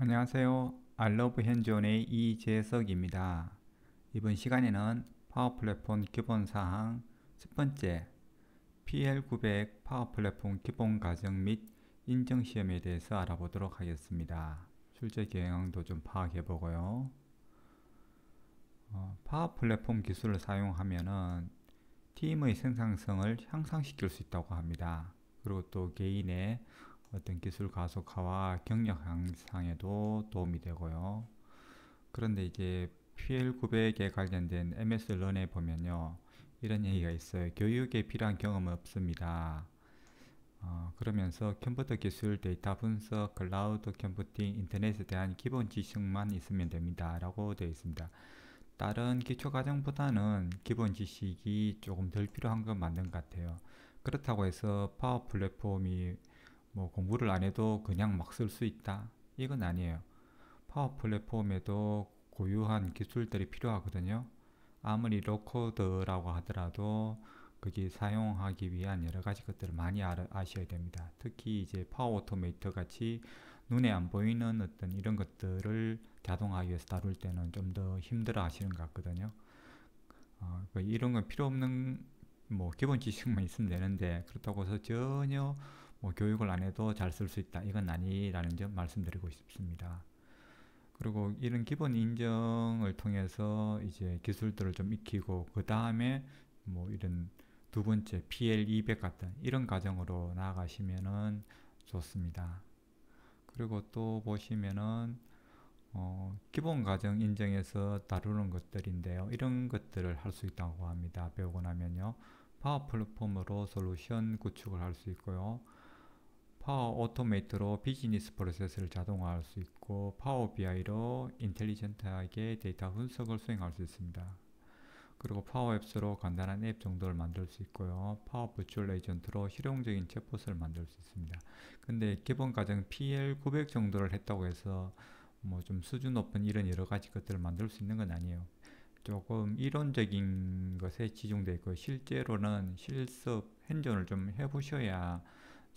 안녕하세요. 알러브 현존의 이재석입니다. 이번 시간에는 파워 플랫폼 기본 사항 첫 번째 PL900 파워 플랫폼 기본 과정 및 인정 시험에 대해서 알아보도록 하겠습니다. 출제 경향도 좀 파악해 보고요. 어, 파워 플랫폼 기술을 사용하면은 팀의 생산성을 향상시킬 수 있다고 합니다. 그리고 또 개인의 어떤 기술 가속화와 경력 향상에도 도움이 되고요. 그런데 이제 PL900에 관련된 MS 런에 보면요. 이런 얘기가 있어요. 교육에 필요한 경험은 없습니다. 어, 그러면서 컴퓨터 기술, 데이터 분석, 클라우드 컴퓨팅, 인터넷에 대한 기본 지식만 있으면 됩니다. 라고 되어 있습니다. 다른 기초 과정보다는 기본 지식이 조금 덜 필요한 건 맞는 것 같아요. 그렇다고 해서 파워 플랫폼이 뭐 공부를 안 해도 그냥 막 쓸 수 있다. 이건 아니에요. 파워 플랫폼에도 고유한 기술들이 필요하거든요. 아무리 로코드라고 하더라도 그게 사용하기 위한 여러 가지 것들을 많이 아셔야 됩니다. 특히 이제 파워 오토메이터 같이 눈에 안 보이는 어떤 이런 것들을 자동화하기 위해서 다룰 때는 좀 더 힘들어 하시는 것 같거든요. 어, 그러니까 이런 건 필요 없는 뭐 기본 지식만 있으면 되는데 그렇다고 해서 전혀 뭐 교육을 안 해도 잘 쓸 수 있다. 이건 아니라는 점 말씀드리고 싶습니다. 그리고 이런 기본 인정을 통해서 이제 기술들을 좀 익히고 그 다음에 뭐 이런 두 번째 PL200 같은 이런 과정으로 나아가시면은 좋습니다. 그리고 또 보시면은 어, 기본 과정 인정에서 다루는 것들인데요. 이런 것들을 할 수 있다고 합니다. 배우고 나면요. 파워 플랫폼으로 솔루션 구축을 할 수 있고요. 파워 어, 오토메이트로 비즈니스 프로세스를 자동화할 수 있고 파워 BI로 인텔리전트하게 데이터 분석을 수행할 수 있습니다. 그리고 파워 앱스로 간단한 앱 정도를 만들 수 있고요. 파워 부출 얼 에이전트로 실용적인 챗봇을 만들 수 있습니다. 근데 기본 과정 PL900 정도를 했다고 해서 뭐 좀 수준 높은 이런 여러 가지 것들을 만들 수 있는 건 아니에요. 조금 이론적인 것에 치중되고 어있 실제로는 실습, 핸존을 좀 해보셔야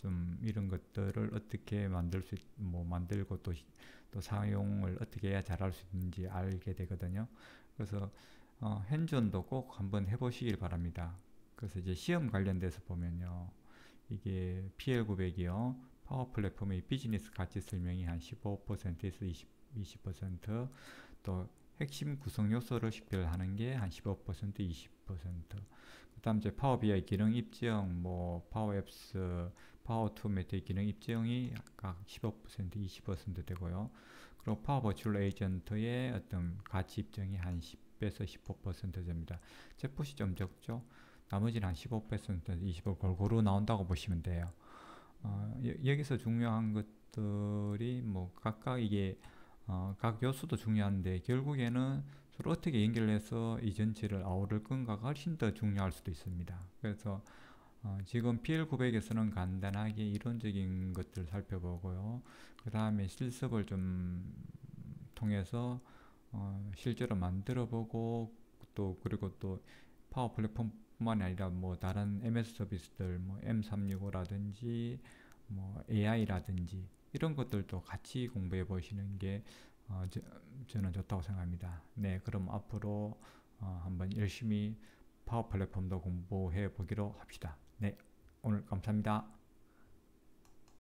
좀 이런 것들을 어떻게 만들 수, 있, 뭐 만들고 또, 또 사용을 어떻게 해야 잘할 수 있는지 알게 되거든요. 그래서 어, 현존도 꼭 한번 해보시길 바랍니다. 그래서 이제 시험 관련돼서 보면요. 이게 PL900이요. 파워 플랫폼의 비즈니스 가치 설명이 한 15%에서 20, 20%또 핵심 구성 요소를 식별하는 게 한 15% 20%그 다음 이제 파워 BI 기능 입증 뭐 파워 앱스 파워 투매트의 기능 입증이 각 15% 20% 되고요 그리고 파워 버츄얼 에이전트의 어떤 가치 입증이 한 10에서 15% 됩니다 제포시 좀 적죠 나머지는 한15% 25% 골고루 나온다고 보시면 돼요 어, 여, 여기서 중요한 것들이 뭐 각각 이게 어, 각 요소도 중요한데 결국에는 서로 어떻게 연결해서 이 전체를 아우를 건가가 훨씬 더 중요할 수도 있습니다. 그래서 어, 지금 PL900에서는 간단하게 이론적인 것들을 살펴보고요. 그 다음에 실습을 좀 통해서 어, 실제로 만들어보고 또 그리고 또 파워 플랫폼뿐만 아니라 뭐 다른 MS 서비스들 뭐 M365라든지 뭐 AI라든지 이런 것들도 같이 공부해 보시는 게 어, 저, 는 좋다고 생각합니다. 네, 그럼 앞으로 어, 한번 열심히 파워 플랫폼도 공부해 보기로 합시다. 네, 오늘 감사합니다.